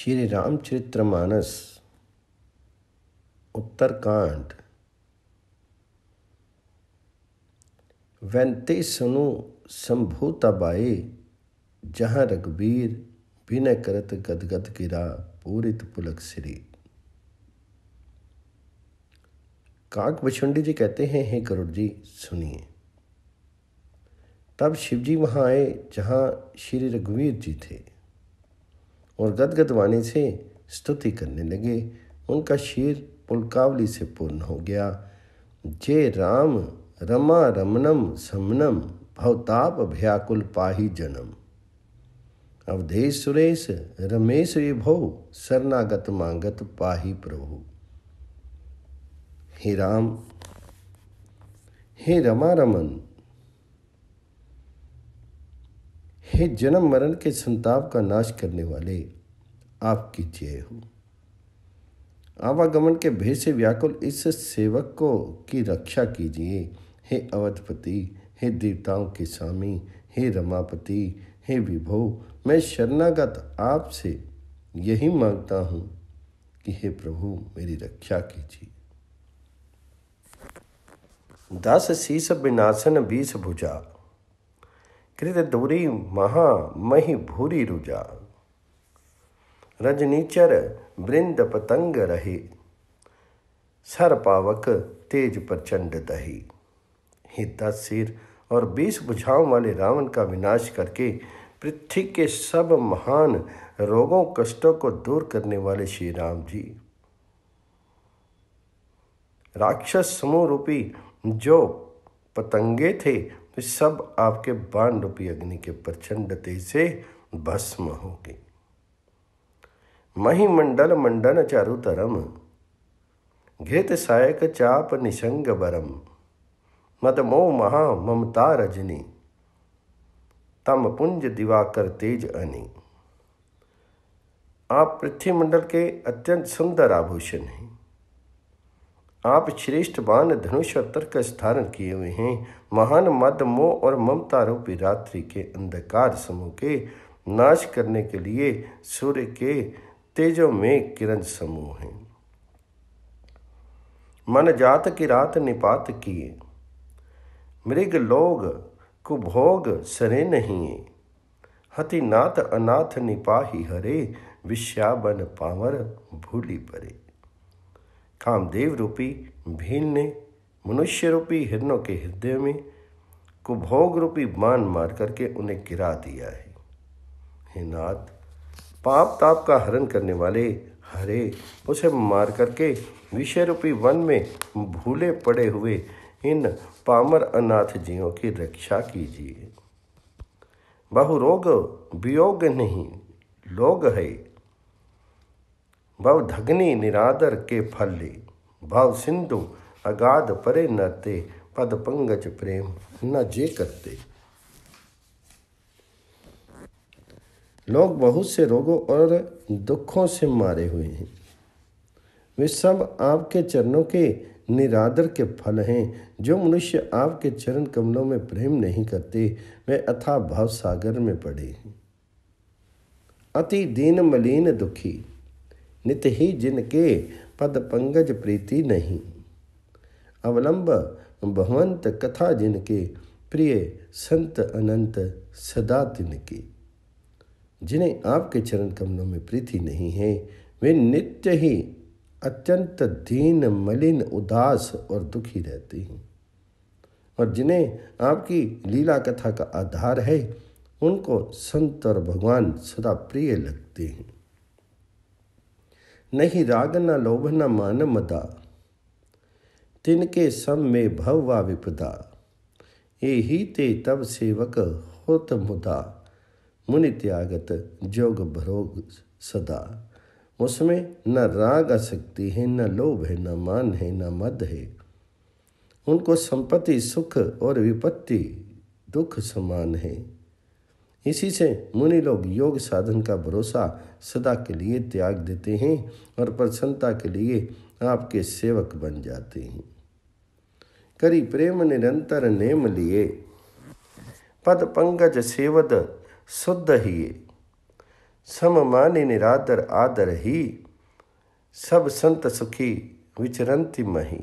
श्री रामचरित्रमानस उत्तरकांड वैंते सुनु संभूताबाए जहाँ रघुबीर विनय करत गदगद गिरा पूरित पुलक श्री काक बछुंडी जी कहते हैं हे करुड़ जी सुनिए तब शिवजी वहाँ आए जहाँ श्री रघुवीर जी थे और गदगद वाणी से स्तुति करने लगे उनका शीर पुलकावली से पूर्ण हो गया जय राम रमा रमनम समनम भवताप भयाकुल पाही जनम अवधेश सुरेश रमेश विभो शरणागत मांगत पाही प्रभु हे राम हे रमा रमन हे जन्म मरण के संताप का नाश करने वाले आपकी जय हो आवागमन के भेद से व्याकुल इस सेवक को की रक्षा कीजिए हे अवधपति हे देवताओं के स्वामी हे रमापति हे विभो मैं शरणागत आपसे यही मांगता हूँ कि हे प्रभु मेरी रक्षा कीजिए दस शीस विनाशन बीस भुजा महा महामहि भूरी रुजा रजनीचर वृंद पतंग रहे सर पावक तेज प्रचंड दही सिर और बीस बुझाव वाले रावण का विनाश करके पृथ्वी के सब महान रोगों कष्टों को दूर करने वाले श्री राम जी राक्षस समूह रूपी जो पतंगे थे सब आपके बाण रूपी अग्नि के प्रचंड तेज से भस्म होगी मही मंडल मंडन चारु तरम घृत सायक चाप निशंग बरम मत मोह महा ममता रजनी तम पुंज दिवाकर तेज अनि आप पृथ्वी मंडल के अत्यंत सुंदर आभूषण हैं आप श्रेष्ठ बाण धनुष और तर्क स्थान किए हुए हैं महान मद मोह और ममता रूपी रात्रि के अंधकार समूह के नाश करने के लिए सूर्य के तेजो में किरण समूह हैं मन जात की रात निपात किए मृग लोग कुभोग सरे नहीं हतिनाथ अनाथ निपाही हरे विश्याबन पावर भूली परे कामदेव रूपी भील ने मनुष्य रूपी हिरणों के हृदय में कुभोग रूपी मान मार करके उन्हें गिरा दिया है हे नाथ पाप ताप का हरण करने वाले हरे उसे मार करके विषय रूपी वन में भूले पड़े हुए इन पामर अनाथ जीवों की रक्षा कीजिए बहु रोग वियोग नहीं लोग है भव धग्नि निरादर के फल भव सिंधु अगाध परे न पद पंगज प्रेम न जे करते लोग बहुत से रोगों और दुखों से मारे हुए हैं वे सब आपके चरणों के निरादर के फल हैं जो मनुष्य आपके चरण कमलों में प्रेम नहीं करते वे अथा भाव सागर में पड़े हैं अति दीन मलिन दुखी नित ही जिनके पद पंगज प्रीति नहीं अवलंब भवंत कथा जिनके प्रिय संत अनंत सदा तिनके जिन्हें आपके चरण कमलों में प्रीति नहीं है वे नित्य ही अत्यंत दीन मलिन उदास और दुखी रहते हैं और जिन्हें आपकी लीला कथा का आधार है उनको संत और भगवान सदा प्रिय लगते हैं नहीं राग न लोभ न मान मदा तिनके सम में भव व विपदा यही ते तब सेवक होत मुदा मुनि त्यागत जोग भरोग सदा उसमें न राग आ सकती है न लोभ है न मान है न मद है उनको संपत्ति सुख और विपत्ति दुख समान है इसी से मुनि लोग योग साधन का भरोसा सदा के लिए त्याग देते हैं और प्रसन्नता के लिए आपके सेवक बन जाते हैं करी प्रेम निरंतर नेम लिए पद पंकज सेवद शुद्ध ही सममानि निरादर आदर ही सब संत सुखी विचरंति मही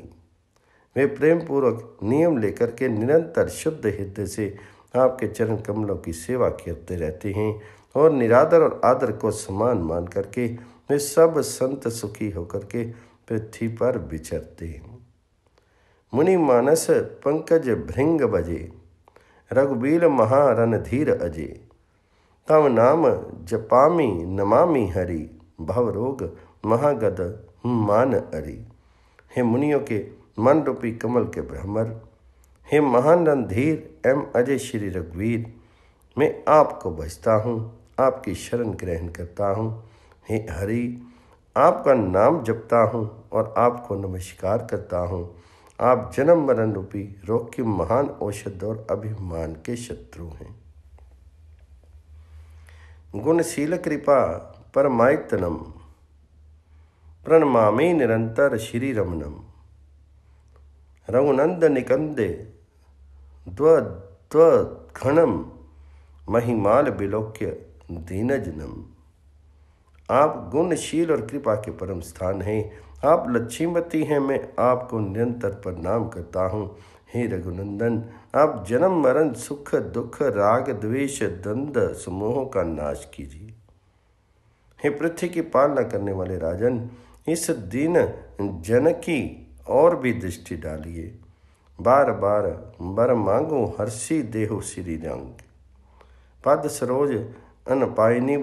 वे प्रेम पूर्वक नियम लेकर के निरंतर शुद्ध हृदय से आपके चरण कमलों की सेवा करते रहते हैं और निरादर और आदर को समान मान करके वे सब संत सुखी होकर के पृथ्वी पर विचरते हैं मुनि मानस पंकज भृंग बजे रघुबीर महारणधीर अजय तव नाम जपामी नमामि हरि भवरोग महागद मान अरि हे मुनियों के मन रूपी कमल के भ्रमर हे महान रणधीर एम अजय श्री रघुवीर मैं आपको बजता हूँ आपकी शरण ग्रहण करता हूँ हे हरि आपका नाम जपता हूँ और आपको नमस्कार करता हूँ आप जन्म मरण रूपी रोग की महान औषध और अभिमान के शत्रु हैं गुणशील कृपा परमायतनम प्रणमामी निरंतर श्री रमनम रघुनंद निकंदे त्वद्वघणम महिमाल विलोक्य दीनजनम आप गुणशील और कृपा के परम स्थान हैं आप लक्ष्मीवती हैं मैं आपको निरंतर प्रणाम करता हूँ हे रघुनंदन आप जन्म मरण सुख दुख राग द्वेष द्वंद समूहों का नाश कीजिए हे पृथ्वी की पालना करने वाले राजन इस दिन जनकी और भी दृष्टि डालिए बार बार बर मांगो ਹਰਸੀ देहो श्री रंग पद सरोज ਅਨ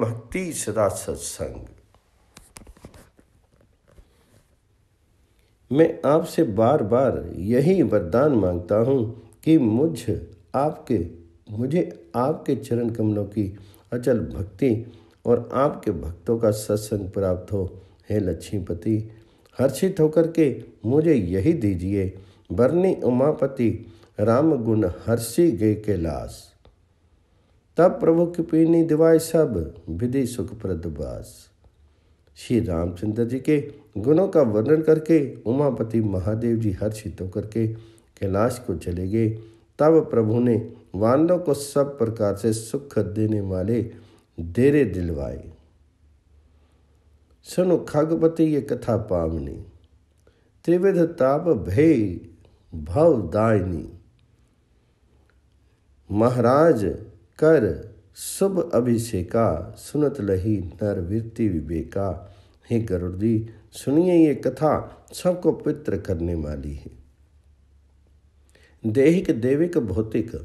भक्ति सदा सत्संग मैं आपसे बार बार यही वरदान मांगता हूँ कि मुझ आपके मुझे आपके चरण कमलों की अचल भक्ति और आपके भक्तों का सत्संग प्राप्त हो हे लक्ष्मीपति हर्षित होकर के मुझे यही दीजिए बरनी उमापति राम गुण हर्षी गए कैलाश तब प्रभु की पीनी दिवाय सब विधि सुख प्रदवास श्री रामचंद्र जी के गुणों का वर्णन करके उमापति महादेव जी हर्षित होकर के कैलाश को चले गए तब प्रभु ने वानरों को सब प्रकार से सुख देने वाले देरे दिलवाए सुनो खगपति ये कथा पावनी त्रिविध ताप भय भवदायिनी महाराज कर शुभ अभिषेका सुनत लही नरवृत्ति विवेका हे गरुड़ी सुनिए ये कथा सबको पित्र करने वाली है देहिक देविक भौतिक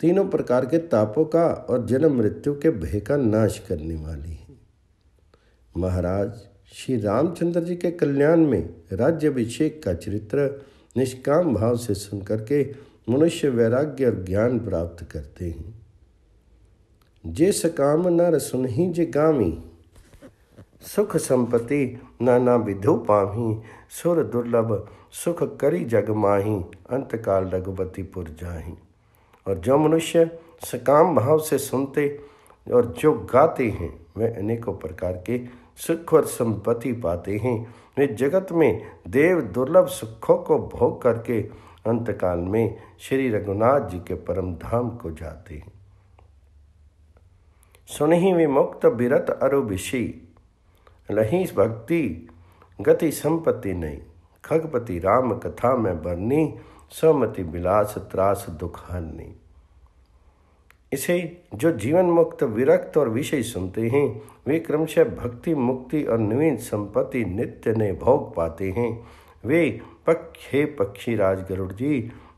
तीनों प्रकार के तापों का और जन्म मृत्यु के भय का नाश करने वाली है महाराज श्री रामचंद्र जी के कल्याण में राज्य अभिषेक का चरित्र निष्काम भाव से सुन करके मनुष्य वैराग्य और ज्ञान प्राप्त करते हैं जे सकाम नर ही जे गामी सुख संपत्ति नाना विधो पामी सुर दुर्लभ सुख करी जग माही अंतकाल पुर जाही और जो मनुष्य सकाम भाव से सुनते और जो गाते हैं वे अनेकों प्रकार के सुख और संपत्ति पाते हैं वे जगत में देव दुर्लभ सुखों को भोग करके अंतकाल में श्री रघुनाथ जी के परम धाम को जाते हैं सुनहि विमुक्त बिरत अरुषि लही भक्ति गति संपत्ति नहीं खगपति राम कथा में बरनी सहमति विलास त्रास दुख नहीं इसे जो जीवन मुक्त विरक्त और विषय सुनते हैं वे क्रमशः भक्ति मुक्ति और नवीन संपत्ति नित्य ने भोग पाते हैं वे पक्ष हे पक्षी राज गरुड़ जी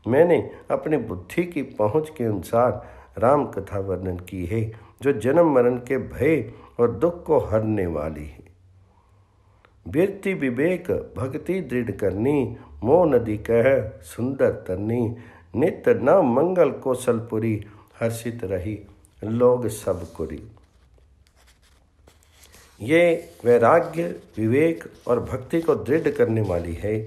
मैंने अपनी बुद्धि की पहुंच के अनुसार राम कथा वर्णन की है जो जन्म मरण के भय और दुख को हरने वाली है व्यक्ति विवेक भक्ति दृढ़ करनी मोह नदी कह सुंदर तरनी नित्य नव मंगल कौशलपुरी हर्षित रही लोग सब कुरी ये वैराग्य विवेक और भक्ति को दृढ़ करने वाली है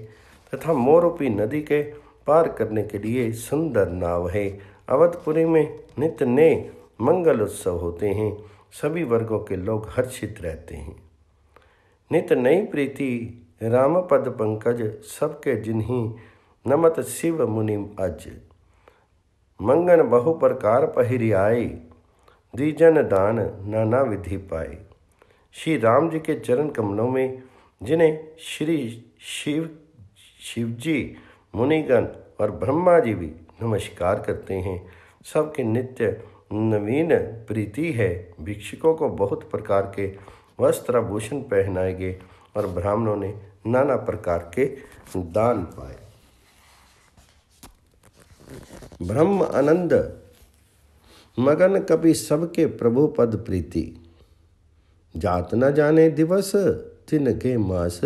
तथा मोरूपी नदी के पार करने के लिए सुंदर नाव है अवधपुरी में नित्य नए मंगल उत्सव होते हैं सभी वर्गों के लोग हर्षित रहते हैं नित नई प्रीति रामपद पंकज सबके जिन्हें नमत शिव मुनि अज मंगन बहु प्रकार आए दीजन दान नाना विधि पाए श्री राम जी के चरण कमलों में जिन्हें श्री शिव शिवजी मुनिगण और ब्रह्मा जी भी नमस्कार करते हैं सबके नित्य नवीन प्रीति है भिक्षुकों को बहुत प्रकार के वस्त्र भूषण पहनाए गए और ब्राह्मणों ने नाना प्रकार के दान पाए ब्रह्म आनंद मगन कपि सबके प्रभु पद प्रीति जात न जाने दिवस तिन के मास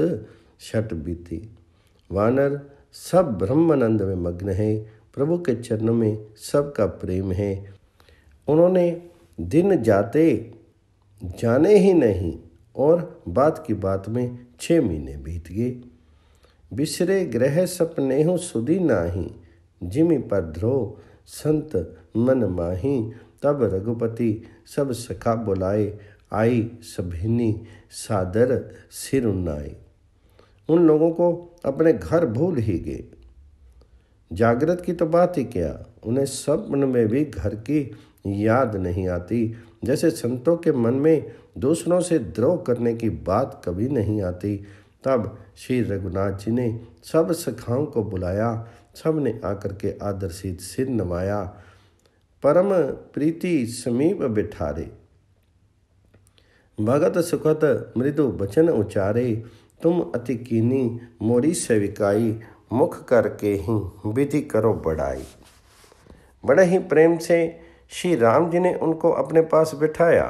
छठ बीती वानर सब ब्रह्मानंद में मग्न है प्रभु के चरणों में सबका प्रेम है उन्होंने दिन जाते जाने ही नहीं और बात की बात में छः महीने बीत गए बिसरे ग्रह सपने हो सुधी नाही जिमि ध्रो संत मन माही तब रघुपति सब सखा बुलाए आई सभिनी सादर सिर उन्नाई उन लोगों को अपने घर भूल ही गए जागृत की तो बात ही क्या उन्हें स्वप्न में भी घर की याद नहीं आती जैसे संतों के मन में दूसरों से द्रोह करने की बात कभी नहीं आती तब श्री रघुनाथ जी ने सब सखाओं को बुलाया सब ने आकर के आदर्शित सिर नवाया परम प्रीति समीप बिठारे भगत सुखत मृदु बचन उचारे तुम अति कीनी मोरी सेविकाई मुख करके ही विधि करो बढ़ाई बड़े ही प्रेम से श्री राम जी ने उनको अपने पास बिठाया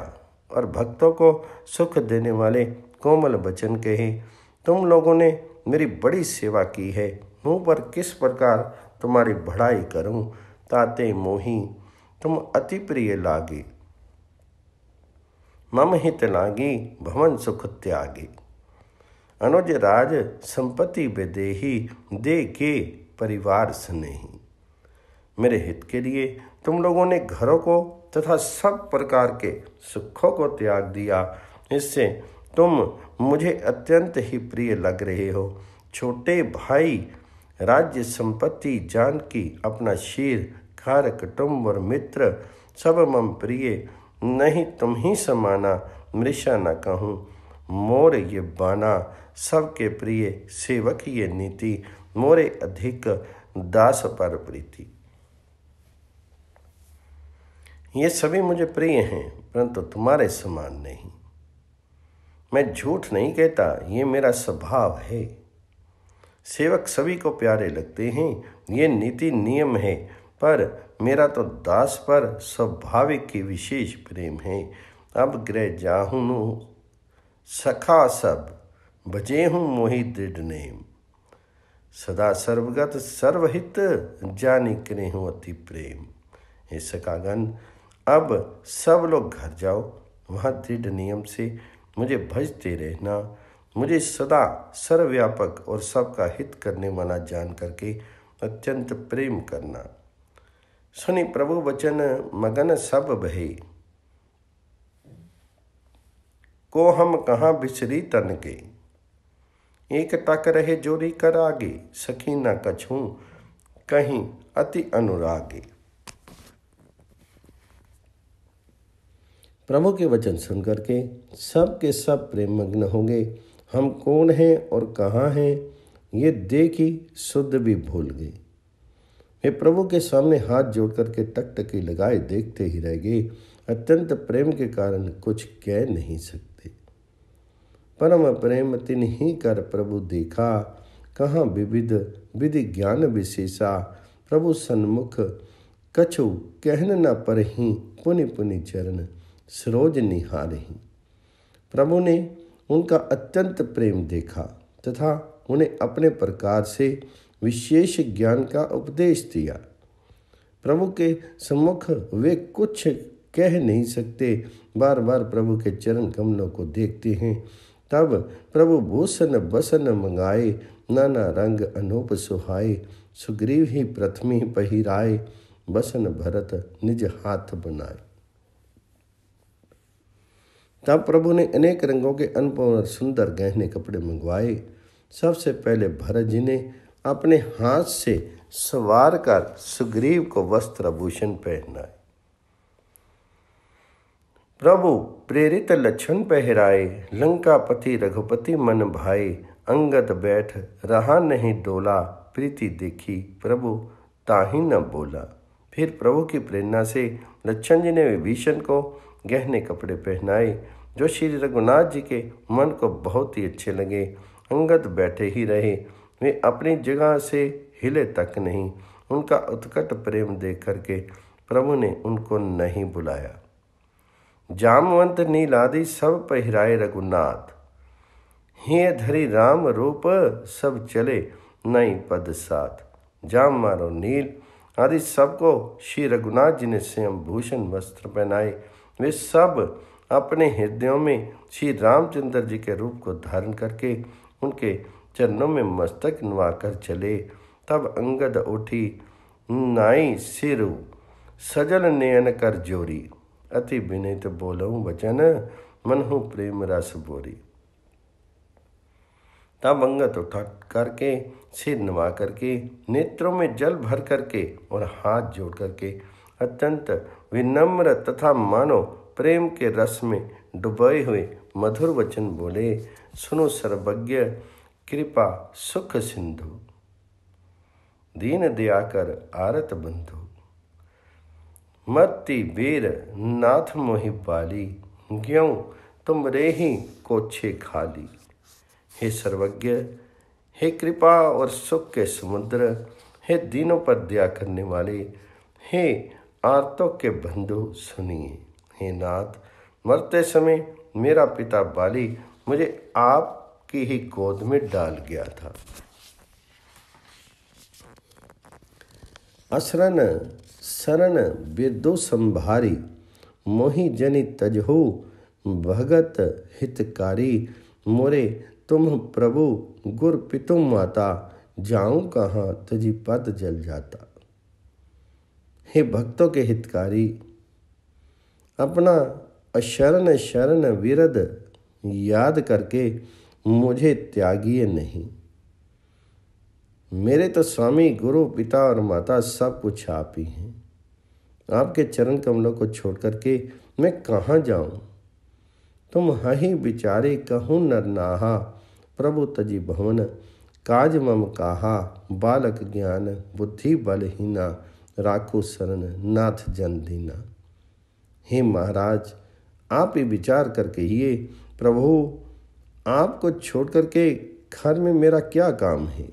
और भक्तों को सुख देने वाले कोमल वचन के तुम लोगों ने मेरी बड़ी सेवा की है मुँह पर किस प्रकार तुम्हारी भड़ाई करूं ताते मोही तुम अति प्रिय लागे मम हित लागी भवन सुख त्यागे अनुज राज संपत्ति विदेही दे के परिवार स्नेही मेरे हित के लिए तुम लोगों ने घरों को तथा सब प्रकार के सुखों को त्याग दिया इससे तुम मुझे अत्यंत ही प्रिय लग रहे हो छोटे भाई राज्य संपत्ति जानकी अपना शीर खारक टुम्बर मित्र सब मम प्रिय नहीं तुम ही समाना मृषा न कहूँ मोर ये बाना सबके प्रिय सेवक ये नीति मोरे अधिक दास पर प्रीति ये सभी मुझे प्रिय हैं परंतु तुम्हारे समान नहीं मैं झूठ नहीं कहता ये मेरा स्वभाव है सेवक सभी को प्यारे लगते हैं ये नीति नियम है पर मेरा तो दास पर स्वाभाविक की विशेष प्रेम है अब ग्रह जाहू नु सखा सब बजे हूँ मोहित दृढ़ नेम सदा सर्वगत सर्वहित जानी करे हूँ अति प्रेम हे सकागन अब सब लोग घर जाओ वहाँ दृढ़ नियम से मुझे भजते रहना मुझे सदा सर्वव्यापक और सबका हित करने वाला जान करके अत्यंत प्रेम करना सुनी प्रभु वचन मगन सब भय को हम कहाँ बिसरी तन के एक तक रहे जोरी कर आगे सखी न कछू कहीं अति अनुरागे प्रभु के वचन सुनकर के सब के सब प्रेम मग्न होंगे हम कौन हैं और कहाँ हैं ये देखी शुद्ध भी भूल गई वे प्रभु के सामने हाथ जोड़ करके तक लगाए देखते ही रह गई अत्यंत प्रेम के कारण कुछ कह नहीं सकते परम प्रेम तिन ही कर प्रभु देखा कहाँ विविध विधि ज्ञान विशेषा प्रभु सन्मुख कछु कहन न पर ही पुनि पुनि चरण सरोज निहार ही प्रभु ने उनका अत्यंत प्रेम देखा तथा उन्हें अपने प्रकार से विशेष ज्ञान का उपदेश दिया प्रभु के सम्मुख वे कुछ कह नहीं सकते बार बार प्रभु के चरण कमलों को देखते हैं तब प्रभु भूषण बसन मंगाए नाना रंग अनूप सुहाए सुग्रीव ही प्रथमी पहिराए बसन भरत निज हाथ बनाए तब प्रभु ने अनेक रंगों के अनुपम और सुंदर गहने कपड़े मंगवाए सबसे पहले भरत जी ने अपने हाथ से सवार कर सुग्रीव को वस्त्र आभूषण पहनाए प्रभु प्रेरित लक्षण पहराए लंका पति रघुपति मन भाए अंगत बैठ रहा नहीं डोला प्रीति देखी प्रभु ताही न बोला फिर प्रभु की प्रेरणा से लक्षण जी ने विभीषण को गहने कपड़े पहनाए जो श्री रघुनाथ जी के मन को बहुत ही अच्छे लगे अंगत बैठे ही रहे वे अपनी जगह से हिले तक नहीं उनका उत्कट प्रेम देख करके प्रभु ने उनको नहीं बुलाया जामवंत नीलादि सब पहराए रघुनाथ हे धरी राम रूप सब चले नई पद साथ जाम मारो नील आदि सबको श्री रघुनाथ जी ने स्वयं भूषण वस्त्र पहनाए वे सब अपने हृदयों में श्री रामचंद्र जी के रूप को धारण करके उनके चरणों में मस्तक नवाकर चले तब अंगद उठी नाई सिरु सजल नयन कर जोरी अति विनित बोलऊ वचन मनहु प्रेम रस बोरी तब अंगत उठा करके सिर नवा करके नेत्रों में जल भर करके और हाथ जोड़ करके अत्यंत विनम्र तथा मानो प्रेम के रस में डुबे हुए मधुर वचन बोले सुनो सर्वज्ञ कृपा सुख सिंधु दीन दयाकर आरत बंधु मत्ति वीर नाथ मोहि पाली क्यों तुम रे ही कोछे खाली हे सर्वज्ञ हे कृपा और सुख के समुद्र हे दीनों पर दया करने वाले हे आरतों के बंधु सुनिए हे नाथ मरते समय मेरा पिता बाली मुझे आपकी ही गोद में डाल गया था असरन शरण बिरदु संभारी मोहि जनि तजहु भगत हितकारी मोरे तुम प्रभु गुर पितु माता जाऊँ कहाँ तुझी पद जल जाता हे भक्तों के हितकारी अपना अशरण शरण विरद याद करके मुझे त्यागी नहीं मेरे तो स्वामी गुरु पिता और माता सब कुछ आप ही हैं आपके चरण कमलों को छोड़ करके मैं कहाँ जाऊँ तुम हही बिचारे कहूँ नर नाहा प्रभु तजी भवन काज मम काहा बालक ज्ञान बुद्धि बलहीना राखो शरण नाथ जन दीना हे महाराज आप ही विचार कर कहिए प्रभु आपको छोड़ करके घर में मेरा क्या काम है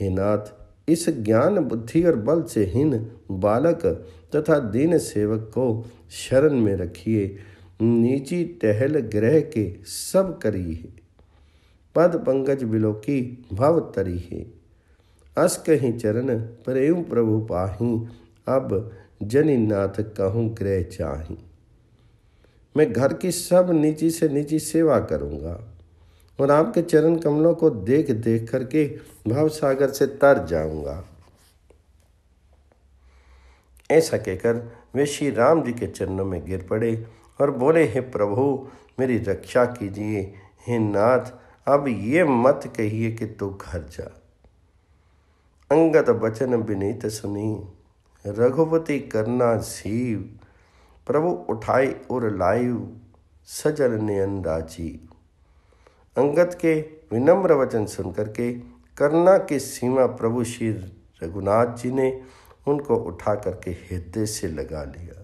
हे नाथ इस ज्ञान बुद्धि और बल से हीन बालक तथा दीन सेवक को शरण में रखिए नीची टहल ग्रह के सब करिए पद पंकज बिलोकी भव तरी है अस कहीं चरण प्रेम प्रभु पाही अब जनिनाथ कहूँ ग्रह चाही मैं घर की सब निजी से निजी सेवा करूँगा और आपके चरण कमलों को देख देख करके भाव सागर से तर जाऊंगा ऐसा कहकर वे श्री राम जी के चरणों में गिर पड़े और बोले हे प्रभु मेरी रक्षा कीजिए हे नाथ अब ये मत कहिए कि तू घर जा अंगत वचन विनीत सुनी रघुपति करना सीव प्रभु उठाई और लायु सजल नयनराजी अंगत के विनम्र वचन सुन करके करना की सीमा प्रभु श्री रघुनाथ जी ने उनको उठा करके हृदय से लगा लिया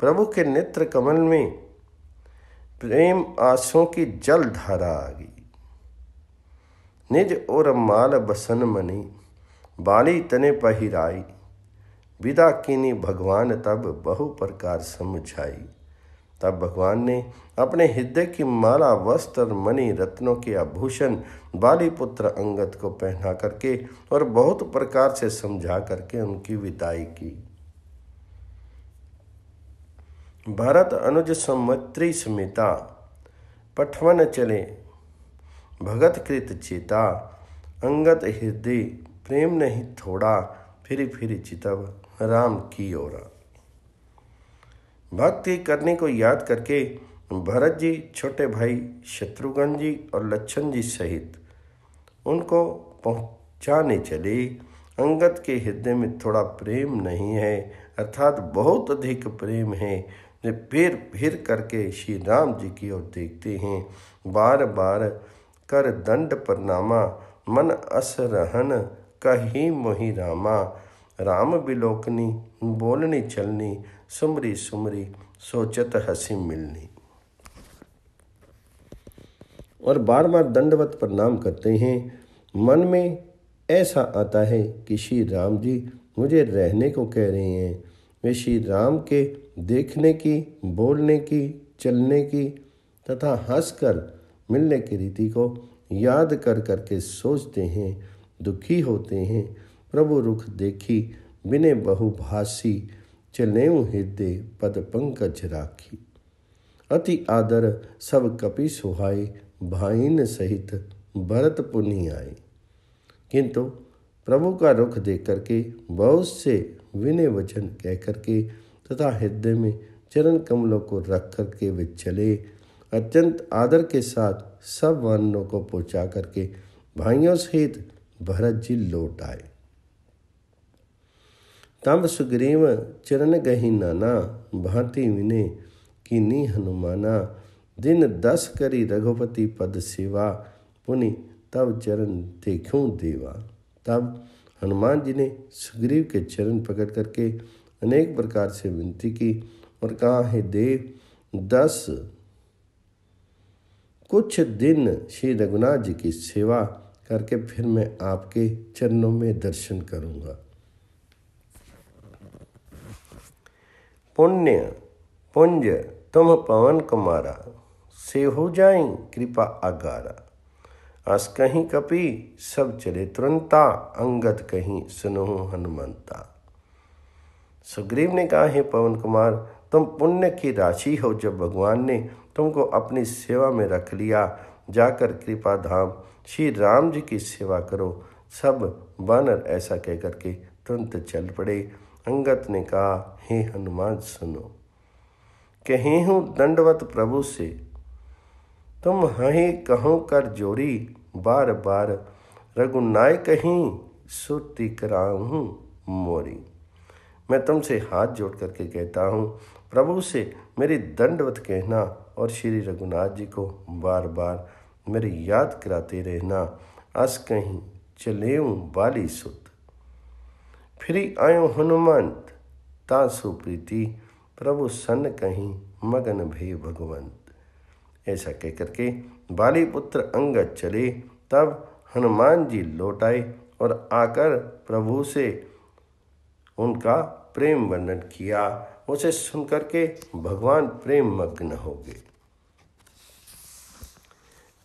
प्रभु के नेत्र कमल में प्रेम आंसुओं की जल धारा आ गई निज और माल बसन मनी बाली तने पहिराई विदा कीनी भगवान तब बहु प्रकार समझाई तब भगवान ने अपने हृदय की माला वस्त्र मणि रत्नों के आभूषण बाली पुत्र अंगत को पहना करके और बहुत प्रकार से समझा करके उनकी विदाई की भरत अनुज सम्मत्री स्मिता पठवन चले भगत कृत चेता अंगत हृदय प्रेम नहीं थोड़ा फिर फिर चितव राम की ओर भक्ति करने को याद करके भरत जी छोटे भाई शत्रुघ्न जी और लक्षण जी सहित उनको पहुंचाने चले अंगत के हृदय में थोड़ा प्रेम नहीं है अर्थात बहुत अधिक प्रेम है फिर फिर करके श्री राम जी की ओर देखते हैं बार बार कर दंड परनामा मन अस रहन कही मोहि रामा राम बिलोकनी बोलनी चलनी सुमरी सुमरी सोचत हसी मिलनी और बार बार दंडवत प्रणाम करते हैं मन में ऐसा आता है कि श्री राम जी मुझे रहने को कह रहे हैं वे श्री राम के देखने की बोलने की चलने की तथा हंसकर मिलने की रीति को याद कर करके सोचते हैं दुखी होते हैं प्रभु रुख देखी बिने बहुभाषी चलेव हृदय पद पंकज राखी अति आदर सब कपि सुहाय भाईन सहित भरत पुनि आए किंतु प्रभु का रुख देख करके बहुत से विनय वचन कह करके तथा हृदय में चरण कमलों को रख करके वे चले अत्यंत आदर के साथ सब वर्णों को पहुंचा करके भाइयों सहित भरत जी लौट आए तब सुग्रीव चरण गही नाना भांति विने कीनी हनुमाना दिन दस करी रघुपति पद सेवा पुनि तब चरण देखूं देवा तब हनुमान जी ने सुग्रीव के चरण पकड़ करके अनेक प्रकार से विनती की और कहा है देव दस कुछ दिन श्री रघुनाथ जी की सेवा करके फिर मैं आपके चरणों में दर्शन करूंगा पुण्य पुंज तुम पवन कुमारा से हो जाई कृपा अगारा अस कहीं कपी सब चले तुरंता अंगत कहीं सुनो हनुमंता सुग्रीव ने कहा हे पवन कुमार तुम पुण्य की राशि हो जब भगवान ने तुमको अपनी सेवा में रख लिया जाकर कृपा धाम श्री राम जी की सेवा करो सब बानर ऐसा कह करके तुरंत चल पड़े अंगत ने कहा हे हनुमान सुनो कहे हूँ दंडवत प्रभु से तुम हहीं कहो कर जोरी बार बार रघुनाय कहीं सुरती कराऊँ मोरी मैं तुमसे हाथ जोड़ करके कहता हूँ प्रभु से मेरी दंडवत कहना और श्री रघुनाथ जी को बार बार मेरी याद कराते रहना अस कहीं चले बाली सुत फिरी आयो हनुमंत ता सुप्रीति प्रभु सन कहीं मगन भे भगवंत ऐसा कहकर के बाली पुत्र अंगद चले तब हनुमान जी लौट आए और आकर प्रभु से उनका प्रेम वर्णन किया उसे सुन के भगवान प्रेम मग्न हो गए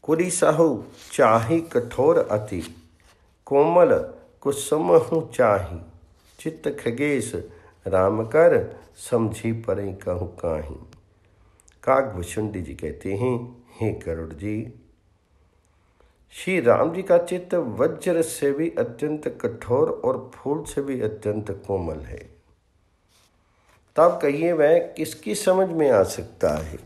कुरी साहू चाही कठोर अति कोमल कुसुम हूँ चाही चित्त खगेश राम कर समझी परे कहूँ काही भुषुंडी जी कहते हैं हे करुण जी श्री राम जी का चित्त वज्र से भी अत्यंत कठोर और फूल से भी अत्यंत कोमल है तब कहिए वह किसकी समझ में आ सकता है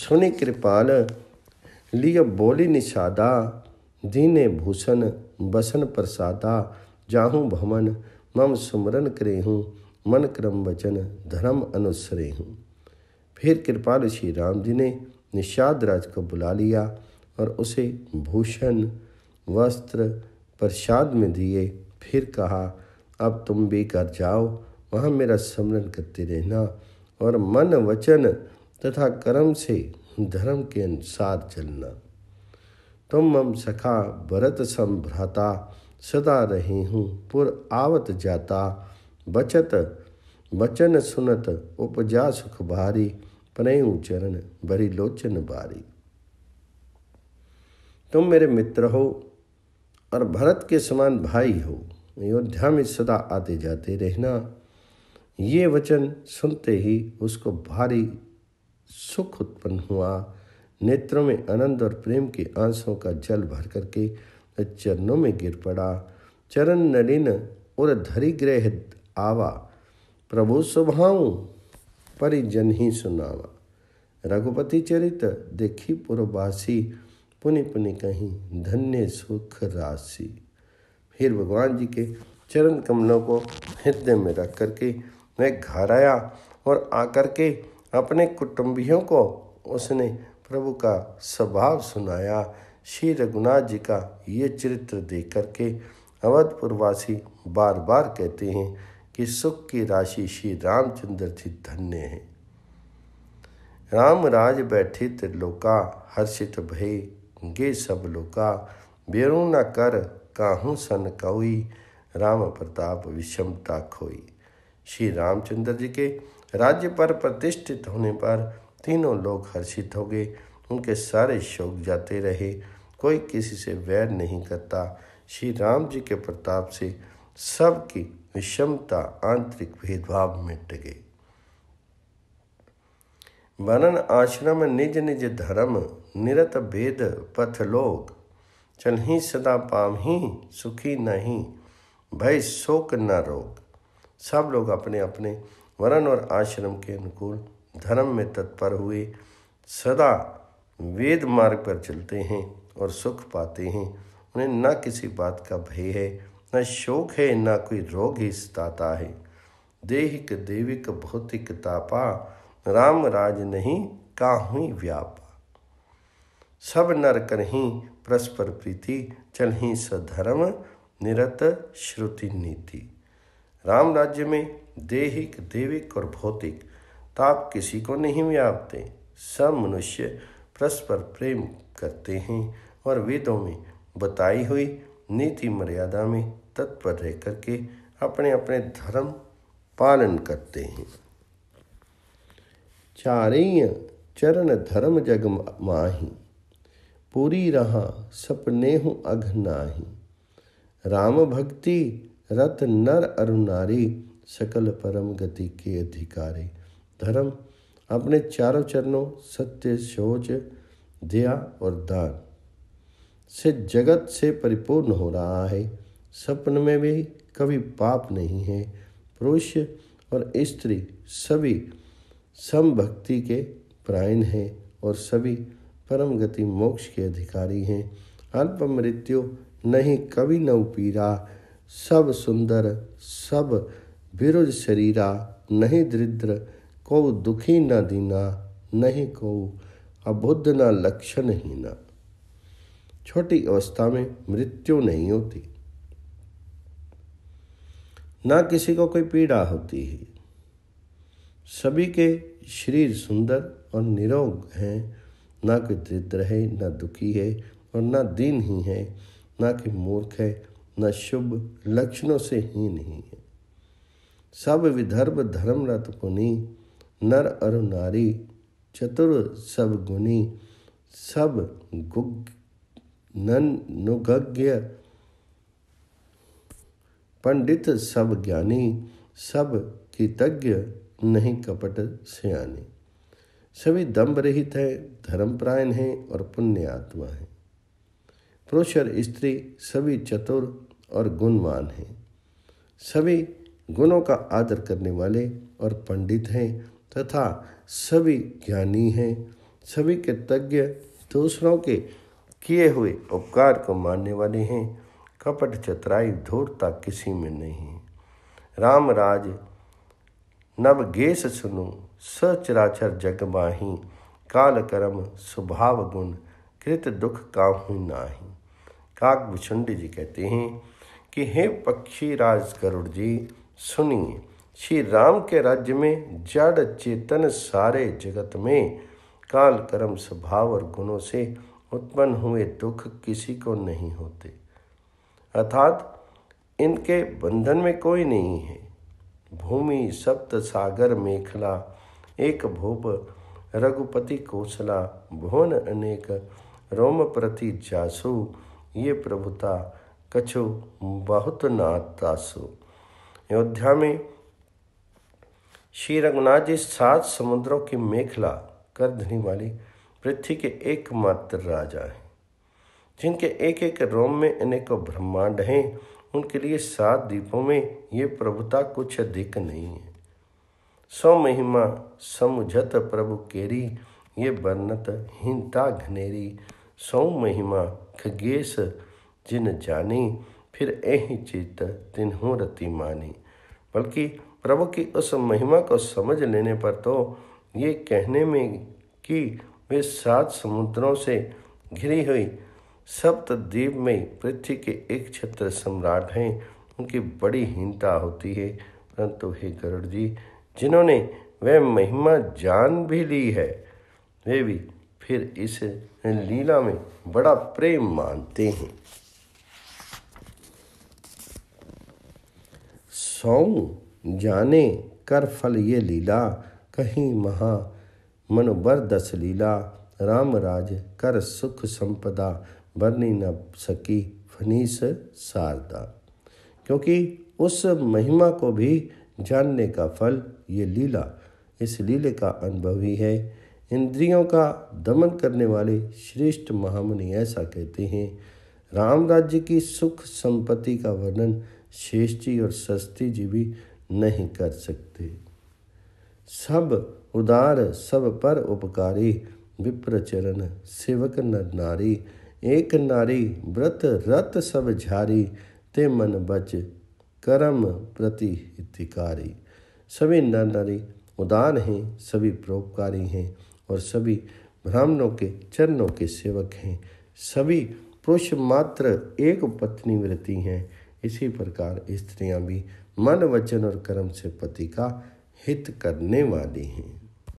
सुनि कृपाल लिय बोली निषादा दीने भूषण बसन प्रसादा जाहूं भवन मम सुमरन करे हूँ मन क्रम वचन धर्म अनुसरे हूँ फिर कृपाल श्री राम जी ने निषाद राज को बुला लिया और उसे भूषण वस्त्र प्रसाद में दिए फिर कहा अब तुम भी घर जाओ वहाँ मेरा स्मरण करते रहना और मन वचन तथा कर्म से धर्म के अनुसार चलना तुम मम सखा भरत संभ्राता सदा रही हूँ पुर आवत जाता बचत वचन सुनत उपजा सुख भारी प्रेम चरण भरी लोचन बारी तुम मेरे मित्र हो और भरत के समान भाई हो अयोध्या में सदा आते जाते रहना ये वचन सुनते ही उसको भारी सुख उत्पन्न हुआ नेत्रों में आनंद और प्रेम के आंसुओं का जल भर करके चरणों में गिर पड़ा चरण नलिन और धरिग्रह आवा प्रभु स्वभाव परिजन ही सुनावा रघुपति चरित देखी पुरवासी पुनि पुनि कहीं धन्य सुख राशि फिर भगवान जी के चरण कमलों को हृदय में रख करके मैं घर आया और आकर के अपने कुटुंबियों को उसने प्रभु का स्वभाव सुनाया श्री रघुनाथ जी का ये चरित्र देख करके अवधपुरवासी बार बार कहते हैं कि सुख की राशि श्री रामचंद्र जी धन्य है राम राज बैठे त्रिलोका हर्षित भय गे सब लोका बेरुना कर काहू सन कौई राम प्रताप विषमता खोई श्री रामचंद्र जी के राज्य पर प्रतिष्ठित होने पर तीनों लोग हर्षित हो गए उनके सारे शोक जाते रहे कोई किसी से वैर नहीं करता श्री राम जी के प्रताप से सबकी विषमता आंतरिक भेदभाव मिट गए वर्णन आश्रम निज निज धर्म निरत भेद पथलोक चल ही सदा पाम ही सुखी नहीं भय शोक न रोग सब लोग अपने अपने वरण और आश्रम के अनुकूल धर्म में तत्पर हुए सदा वेद मार्ग पर चलते हैं और सुख पाते हैं उन्हें न किसी बात का भय है न शोक है न कोई रोग ही सताता है देहिक देविक भौतिक तापा राम राज नहीं काहुई व्याप सब नर करहीं परस्पर प्रीति चलहीं सधर्म निरत श्रुति नीति राम राज्य में देहिक देविक और भौतिक ताप किसी को नहीं व्यापते सब मनुष्य परस्पर प्रेम करते हैं और वेदों में बताई हुई नीति मर्यादा में तत्पर रह करके अपने अपने धर्म पालन करते हैं चारेय चरण धर्म जग माही पूरी रहा सपने हूँ अघ नाही राम भक्ति रत नर अरुणारी सकल परम गति के अधिकारी धर्म अपने चारों चरणों सत्य शौच दया और दान से जगत से परिपूर्ण हो रहा है सपन में भी कभी पाप नहीं है पुरुष और स्त्री सभी सम भक्ति के प्रायण हैं और सभी परम गति मोक्ष के अधिकारी हैं अल्प मृत्यु नहीं कवि न उपीरा सब सुंदर सब विरुज शरीरा नहीं दरिद्र को दुखी न दीना नहीं को अबुद्ध न लक्षण न छोटी अवस्था में मृत्यु नहीं होती ना किसी को कोई पीड़ा होती है सभी के शरीर सुंदर और निरोग हैं ना कोई दरिद्र है ना दुखी है और ना दीन ही है ना कि मूर्ख है ना शुभ लक्षणों से ही नहीं है सब विदर्भ धर्मरत पुनि नर और नारी चतुर सब गुणी सब गुग पंडित सब ज्ञानी सब कृतज्ञ नहीं कपट सियानी सभी दम्भ रहित हैं धर्मप्रायण हैं और पुण्य आत्मा हैं पुरुष और स्त्री सभी चतुर और गुणवान हैं सभी गुणों का आदर करने वाले और पंडित हैं तथा सभी ज्ञानी हैं सभी के तज्ञ दूसरों के किए हुए उपकार को मानने वाले हैं कपट चतराई धूर्ता किसी में नहीं राम राज नवगेश सुनो सचराचर जग माही काल कर्म स्वभाव गुण कृत दुख काहू नाही काक भुचुंडी जी कहते हैं कि हे पक्षी राज गरुड़ जी सुनिए श्री राम के राज्य में जड़ चेतन सारे जगत में काल कर्म स्वभाव और गुणों से उत्पन्न हुए दुख किसी को नहीं होते अर्थात इनके बंधन में कोई नहीं है भूमि सप्त सागर मेखला एक भूप रघुपति कोसला भुवन अनेक रोम प्रति जासु ये प्रभुता कछु बहुत नातासु अयोध्या में श्री रघुनाथ जी सात समुद्रों की मेखला कर देने वाली पृथ्वी के एकमात्र राजा हैं जिनके एक एक रोम में अनेकों ब्रह्मांड हैं उनके लिए सात द्वीपों में ये प्रभुता कुछ अधिक नहीं है महिमा समुझत प्रभु केरी ये बरनत हिंता घनेरी सौ महिमा खगेश जिन जानी फिर ऐही चेत तिन्हों रति मानी बल्कि प्रभु की उस महिमा को समझ लेने पर तो ये कहने में कि वे सात समुद्रों से घिरी हुई सप्तद्वीप में पृथ्वी के एक छत्र सम्राट हैं उनकी बड़ी हीनता होती है परंतु हे गरुड़ जी जिन्होंने वह महिमा जान भी ली है वे भी फिर इस लीला में बड़ा प्रेम मानते हैं सौ जाने कर फल ये लीला कहीं महा मनोबर दस लीला राम राज कर सुख संपदा बरनी न सकी फनीस शारदा क्योंकि उस महिमा को भी जानने का फल ये लीला इस लीले का अनुभव ही है इंद्रियों का दमन करने वाले श्रेष्ठ महामुनि ऐसा कहते हैं राम राज्य की सुख संपत्ति का वर्णन श्रेष्ठी और सस्ती जी भी नहीं कर सकते सब उदार सब पर उपकारी विप्रचरण सेवक नर नारी एक नारी व्रत रत सब झारी ते मन बच कर्म प्रति सभी नर नारी उदार हैं सभी परोपकारी हैं और सभी ब्राह्मणों के चरणों के सेवक हैं सभी पुरुष मात्र एक पत्नी वृत्ति हैं इसी प्रकार स्त्रियां भी मन वचन और कर्म से पति का हित करने वाली हैं